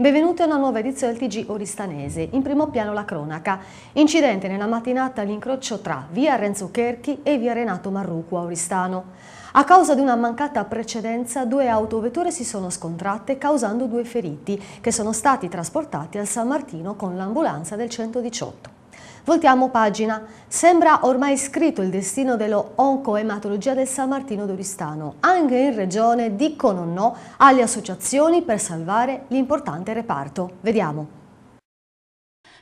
Benvenuti a una nuova edizione del TG Oristanese. In primo piano la cronaca. Incidente nella mattinata all'incrocio tra via Renzo Cherchi e via Renato Marrucco a Oristano. A causa di una mancata precedenza, due autovetture si sono scontratte causando due feriti che sono stati trasportati al San Martino con l'ambulanza del 118. Voltiamo pagina. Sembra ormai scritto il destino dell'oncoematologia del San Martino d'Oristano. Anche in regione dicono no alle associazioni per salvare l'importante reparto. Vediamo.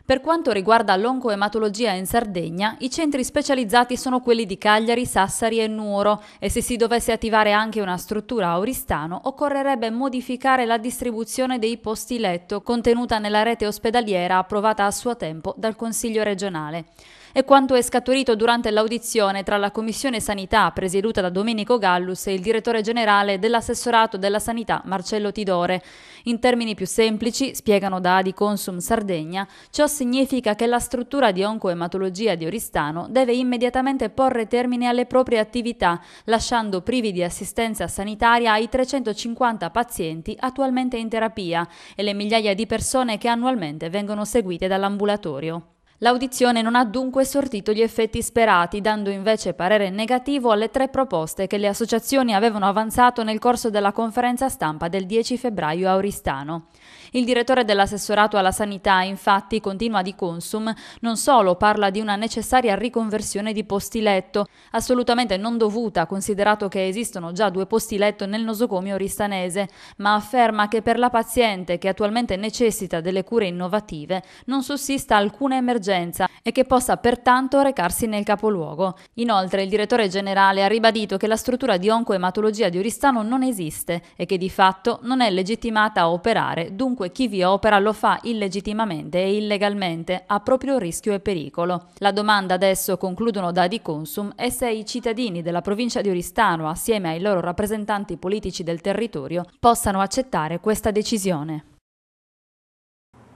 Per quanto riguarda l'oncoematologia in Sardegna, i centri specializzati sono quelli di Cagliari, Sassari e Nuoro e se si dovesse attivare anche una struttura a Oristano occorrerebbe modificare la distribuzione dei posti letto contenuta nella rete ospedaliera approvata a suo tempo dal Consiglio regionale è quanto è scaturito durante l'audizione tra la Commissione Sanità presieduta da Domenico Gallus e il direttore generale dell'assessorato della Sanità Marcello Tidore. In termini più semplici, spiegano da Adi Consum Sardegna, ciò significa che la struttura di oncoematologia di Oristano deve immediatamente porre termine alle proprie attività, lasciando privi di assistenza sanitaria i 350 pazienti attualmente in terapia e le migliaia di persone che annualmente vengono seguite dall'ambulatorio. L'audizione non ha dunque sortito gli effetti sperati, dando invece parere negativo alle tre proposte che le associazioni avevano avanzato nel corso della conferenza stampa del 10 febbraio a Oristano. Il direttore dell'assessorato alla sanità, infatti, continua di Consum, non solo parla di una necessaria riconversione di posti letto, assolutamente non dovuta considerato che esistono già due posti letto nel nosocomio ristanese, ma afferma che per la paziente che attualmente necessita delle cure innovative non sussista alcuna emergenza e che possa pertanto recarsi nel capoluogo. Inoltre il direttore generale ha ribadito che la struttura di oncoematologia di Oristano non esiste e che di fatto non è legittimata a operare, dunque Dunque chi vi opera lo fa illegittimamente e illegalmente, a proprio rischio e pericolo. La domanda adesso, concludono da Di Consum, è se i cittadini della provincia di Oristano, assieme ai loro rappresentanti politici del territorio, possano accettare questa decisione.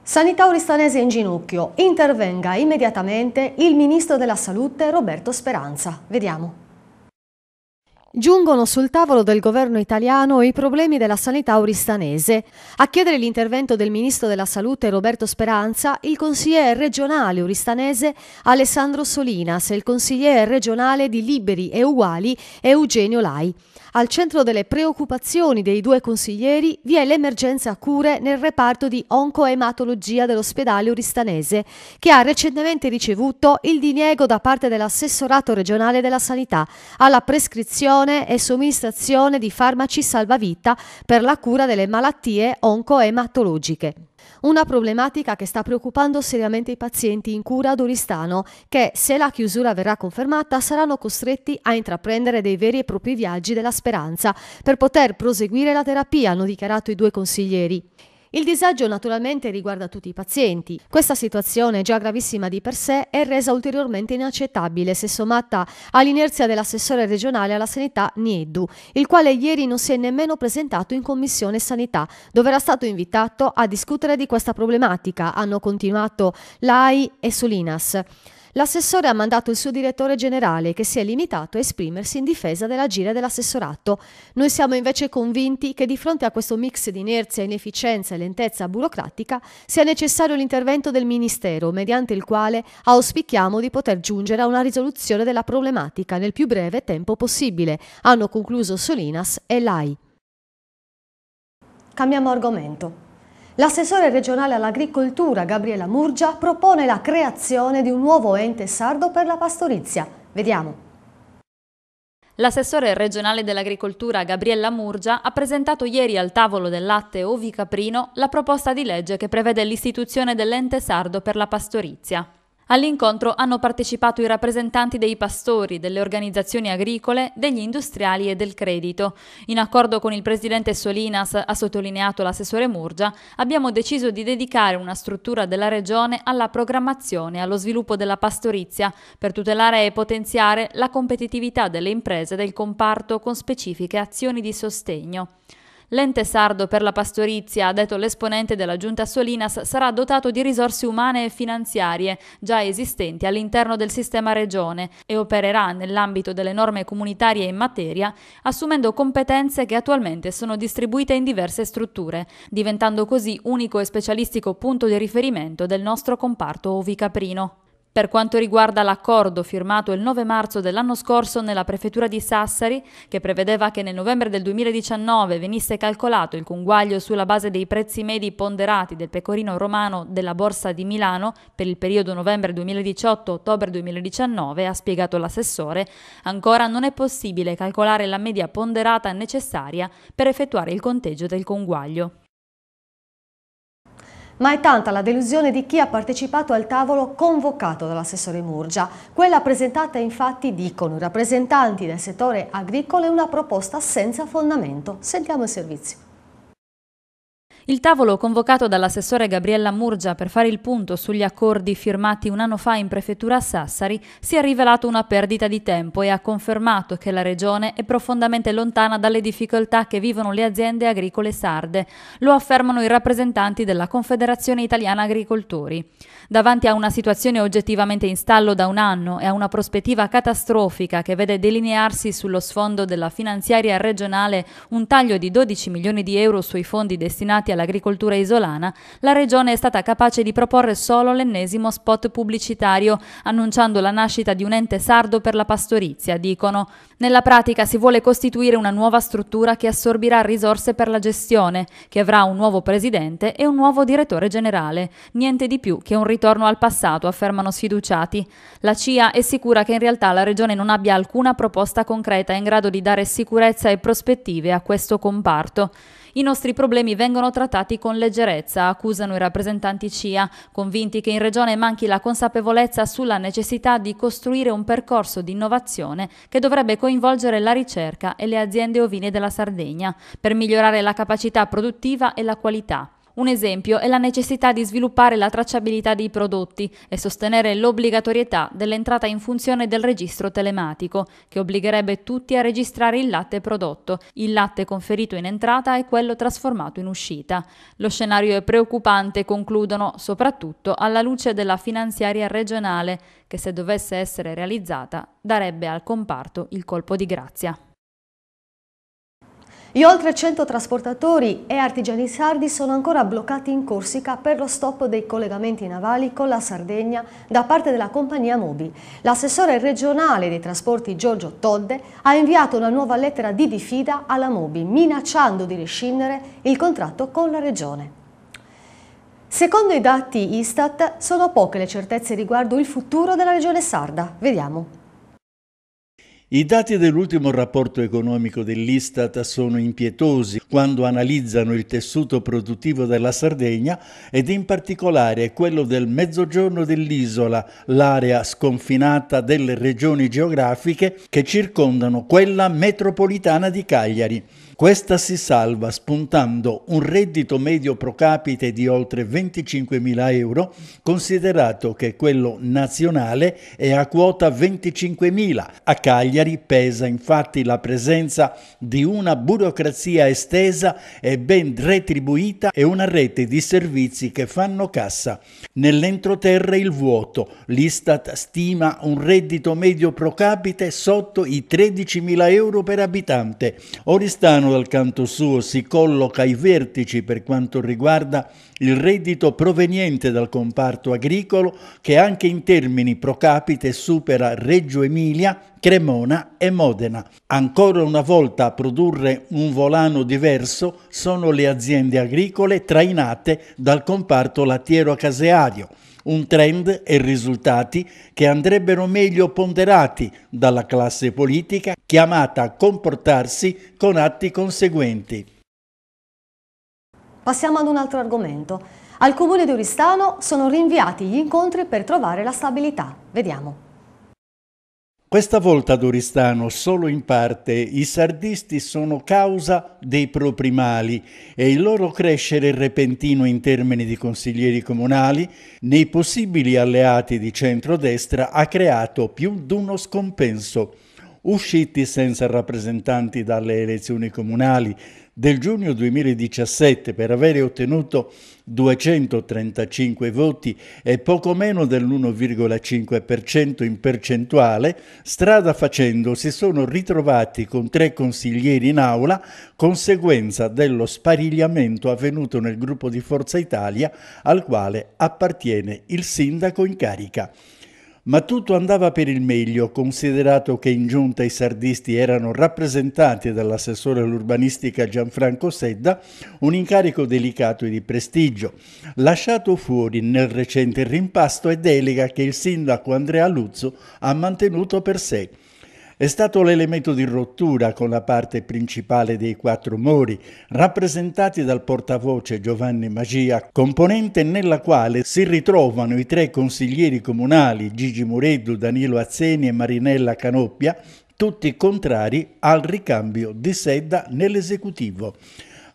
Sanità oristanese in ginocchio. Intervenga immediatamente il Ministro della Salute Roberto Speranza. Vediamo. Giungono sul tavolo del governo italiano i problemi della sanità auristanese. A chiedere l'intervento del ministro della Salute Roberto Speranza, il consigliere regionale auristanese Alessandro Solinas e il consigliere regionale di Liberi e Uguali Eugenio Lai. Al centro delle preoccupazioni dei due consiglieri vi è l'emergenza cure nel reparto di oncoematologia dell'ospedale auristanese, che ha recentemente ricevuto il diniego da parte dell'assessorato regionale della sanità alla prescrizione produzione e somministrazione di farmaci salvavita per la cura delle malattie oncoematologiche. Una problematica che sta preoccupando seriamente i pazienti in cura ad Oristano, che, se la chiusura verrà confermata, saranno costretti a intraprendere dei veri e propri viaggi della speranza per poter proseguire la terapia, hanno dichiarato i due consiglieri. Il disagio naturalmente riguarda tutti i pazienti. Questa situazione, già gravissima di per sé, è resa ulteriormente inaccettabile se sommata all'inerzia dell'assessore regionale alla sanità Nieddu, il quale ieri non si è nemmeno presentato in Commissione Sanità, dove era stato invitato a discutere di questa problematica, hanno continuato l'AI e Sulinas. L'assessore ha mandato il suo direttore generale che si è limitato a esprimersi in difesa della gira dell'assessorato. Noi siamo invece convinti che di fronte a questo mix di inerzia, inefficienza e lentezza burocratica sia necessario l'intervento del Ministero, mediante il quale auspichiamo di poter giungere a una risoluzione della problematica nel più breve tempo possibile, hanno concluso Solinas e l'AI. Cambiamo argomento. L'assessore regionale all'agricoltura Gabriela Murgia propone la creazione di un nuovo ente sardo per la pastorizia. Vediamo. L'assessore regionale dell'agricoltura Gabriella Murgia ha presentato ieri al tavolo del latte Ovi Caprino la proposta di legge che prevede l'istituzione dell'ente sardo per la pastorizia. All'incontro hanno partecipato i rappresentanti dei pastori, delle organizzazioni agricole, degli industriali e del credito. In accordo con il presidente Solinas, ha sottolineato l'assessore Murgia, abbiamo deciso di dedicare una struttura della regione alla programmazione e allo sviluppo della pastorizia per tutelare e potenziare la competitività delle imprese del comparto con specifiche azioni di sostegno. L'ente sardo per la pastorizia, ha detto l'esponente della giunta Solinas, sarà dotato di risorse umane e finanziarie già esistenti all'interno del sistema regione e opererà nell'ambito delle norme comunitarie in materia, assumendo competenze che attualmente sono distribuite in diverse strutture, diventando così unico e specialistico punto di riferimento del nostro comparto ovicaprino. Per quanto riguarda l'accordo firmato il 9 marzo dell'anno scorso nella prefettura di Sassari, che prevedeva che nel novembre del 2019 venisse calcolato il conguaglio sulla base dei prezzi medi ponderati del pecorino romano della Borsa di Milano per il periodo novembre 2018-ottobre 2019, ha spiegato l'assessore, ancora non è possibile calcolare la media ponderata necessaria per effettuare il conteggio del conguaglio ma è tanta la delusione di chi ha partecipato al tavolo convocato dall'assessore Murgia. Quella presentata infatti, dicono i rappresentanti del settore agricolo, è una proposta senza fondamento. Sentiamo il servizio. Il tavolo convocato dall'assessore Gabriella Murgia per fare il punto sugli accordi firmati un anno fa in prefettura a Sassari si è rivelato una perdita di tempo e ha confermato che la regione è profondamente lontana dalle difficoltà che vivono le aziende agricole sarde. Lo affermano i rappresentanti della Confederazione Italiana Agricoltori. Davanti a una situazione oggettivamente in stallo da un anno e a una prospettiva catastrofica che vede delinearsi sullo sfondo della finanziaria regionale un taglio di 12 milioni di euro sui fondi destinati all'agricoltura isolana, la regione è stata capace di proporre solo l'ennesimo spot pubblicitario, annunciando la nascita di un ente sardo per la pastorizia, dicono. Nella pratica si vuole costituire una nuova struttura che assorbirà risorse per la gestione, che avrà un nuovo presidente e un nuovo direttore generale. Niente di più che un ritorno al passato, affermano sfiduciati. La CIA è sicura che in realtà la regione non abbia alcuna proposta concreta in grado di dare sicurezza e prospettive a questo comparto. I nostri problemi vengono trattati con leggerezza, accusano i rappresentanti CIA, convinti che in Regione manchi la consapevolezza sulla necessità di costruire un percorso di innovazione che dovrebbe coinvolgere la ricerca e le aziende ovine della Sardegna per migliorare la capacità produttiva e la qualità. Un esempio è la necessità di sviluppare la tracciabilità dei prodotti e sostenere l'obbligatorietà dell'entrata in funzione del registro telematico, che obbligherebbe tutti a registrare il latte prodotto, il latte conferito in entrata e quello trasformato in uscita. Lo scenario è preoccupante, concludono, soprattutto alla luce della finanziaria regionale, che se dovesse essere realizzata darebbe al comparto il colpo di grazia. Gli oltre 100 trasportatori e artigiani sardi sono ancora bloccati in Corsica per lo stop dei collegamenti navali con la Sardegna da parte della compagnia Mobi. L'assessore regionale dei trasporti Giorgio Todde ha inviato una nuova lettera di diffida alla Mobi minacciando di rescindere il contratto con la regione. Secondo i dati Istat sono poche le certezze riguardo il futuro della regione sarda. Vediamo. I dati dell'ultimo rapporto economico dell'Istat sono impietosi quando analizzano il tessuto produttivo della Sardegna ed in particolare quello del mezzogiorno dell'isola, l'area sconfinata delle regioni geografiche che circondano quella metropolitana di Cagliari. Questa si salva spuntando un reddito medio pro capite di oltre 25.000 euro, considerato che quello nazionale è a quota 25.000. A Cagliari pesa infatti la presenza di una burocrazia estesa e ben retribuita e una rete di servizi che fanno cassa. Nell'entroterra il vuoto. L'Istat stima un reddito medio pro capite sotto i 13.000 euro per abitante. Oristano dal canto suo si colloca ai vertici per quanto riguarda il reddito proveniente dal comparto agricolo che anche in termini pro capite supera Reggio Emilia, Cremona e Modena. Ancora una volta a produrre un volano diverso sono le aziende agricole trainate dal comparto lattiero-caseario un trend e risultati che andrebbero meglio ponderati dalla classe politica chiamata a comportarsi con atti conseguenti. Passiamo ad un altro argomento. Al comune di Oristano sono rinviati gli incontri per trovare la stabilità. Vediamo. Questa volta Doristano solo in parte i sardisti sono causa dei propri mali e il loro crescere repentino in termini di consiglieri comunali nei possibili alleati di centrodestra ha creato più di uno scompenso usciti senza rappresentanti dalle elezioni comunali del giugno 2017 per avere ottenuto 235 voti e poco meno dell'1,5% in percentuale, strada facendo si sono ritrovati con tre consiglieri in aula, conseguenza dello sparigliamento avvenuto nel gruppo di Forza Italia al quale appartiene il sindaco in carica. Ma tutto andava per il meglio, considerato che in giunta i sardisti erano rappresentati dall'assessore all'urbanistica Gianfranco Sedda, un incarico delicato e di prestigio, lasciato fuori nel recente rimpasto e delega che il sindaco Andrea Luzzo ha mantenuto per sé è stato l'elemento di rottura con la parte principale dei quattro mori, rappresentati dal portavoce Giovanni Magia, componente nella quale si ritrovano i tre consiglieri comunali Gigi Mureddu, Danilo Azzeni e Marinella Canoppia, tutti contrari al ricambio di Sedda nell'esecutivo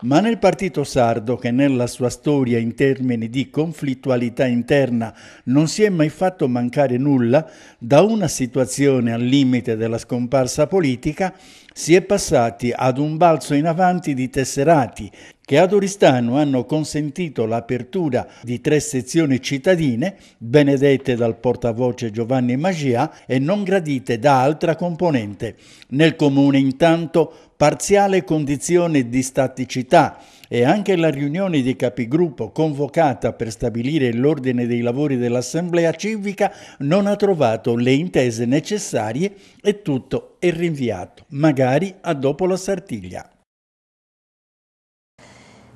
ma nel partito sardo, che nella sua storia in termini di conflittualità interna non si è mai fatto mancare nulla, da una situazione al limite della scomparsa politica si è passati ad un balzo in avanti di tesserati che ad Oristano hanno consentito l'apertura di tre sezioni cittadine, benedette dal portavoce Giovanni Magia e non gradite da altra componente. Nel comune intanto parziale condizione di staticità, e anche la riunione dei capigruppo convocata per stabilire l'ordine dei lavori dell'Assemblea civica non ha trovato le intese necessarie e tutto è rinviato, magari a dopo la Sartiglia.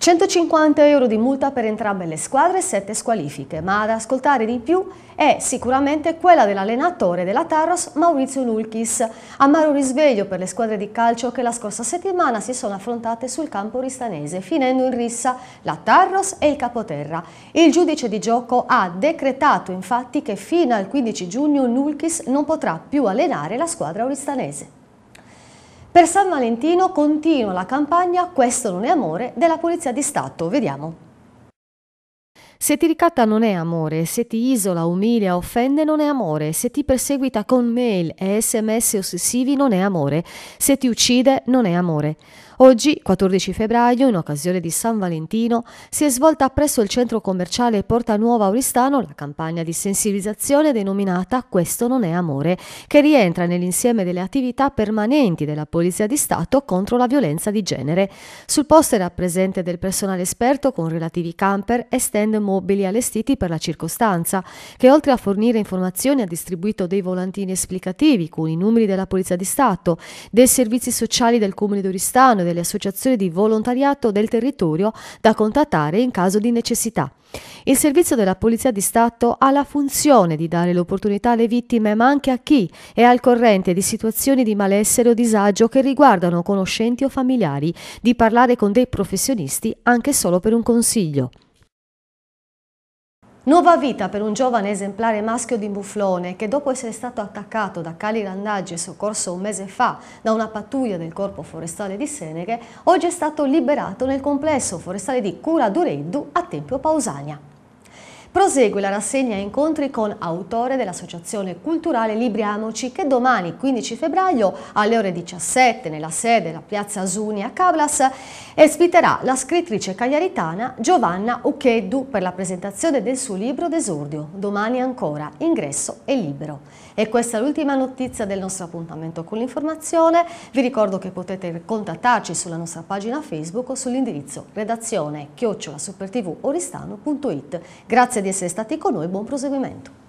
150 euro di multa per entrambe le squadre e 7 squalifiche, ma ad ascoltare di più è sicuramente quella dell'allenatore della Tarros Maurizio Lulchis. Amaro risveglio per le squadre di calcio che la scorsa settimana si sono affrontate sul campo ristanese, finendo in rissa la Tarros e il Capoterra. Il giudice di gioco ha decretato infatti che fino al 15 giugno Lulchis non potrà più allenare la squadra oristanese. Per San Valentino continua la campagna Questo non è amore della Polizia di Stato. Vediamo. Se ti ricatta non è amore, se ti isola, umilia, offende non è amore, se ti perseguita con mail e sms ossessivi non è amore, se ti uccide non è amore. Oggi, 14 febbraio, in occasione di San Valentino, si è svolta presso il centro commerciale Porta Nuova Oristano la campagna di sensibilizzazione denominata Questo non è amore, che rientra nell'insieme delle attività permanenti della Polizia di Stato contro la violenza di genere. Sul posto era presente del personale esperto con relativi camper e stand mobili allestiti per la circostanza, che oltre a fornire informazioni ha distribuito dei volantini esplicativi con i numeri della Polizia di Stato, dei servizi sociali del Comune di Oristano e delle associazioni di volontariato del territorio da contattare in caso di necessità. Il servizio della Polizia di Stato ha la funzione di dare l'opportunità alle vittime, ma anche a chi è al corrente di situazioni di malessere o disagio che riguardano conoscenti o familiari, di parlare con dei professionisti anche solo per un consiglio. Nuova vita per un giovane esemplare maschio di Bufflone che dopo essere stato attaccato da cali randaggi e soccorso un mese fa da una pattuglia del Corpo Forestale di Seneghe, oggi è stato liberato nel complesso forestale di Cura Dureddu a Tempio Pausania. Prosegue la rassegna incontri con autore dell'Associazione Culturale Libriamoci che domani 15 febbraio alle ore 17 nella sede della Piazza Asuni a Cavlas ospiterà la scrittrice cagliaritana Giovanna Ucheddu per la presentazione del suo libro d'esordio Domani ancora, ingresso e libero. E questa è l'ultima notizia del nostro appuntamento con l'informazione. Vi ricordo che potete contattarci sulla nostra pagina Facebook o sull'indirizzo redazione chiocciolasupertvoristano.it. Grazie di essere stati con noi, buon proseguimento.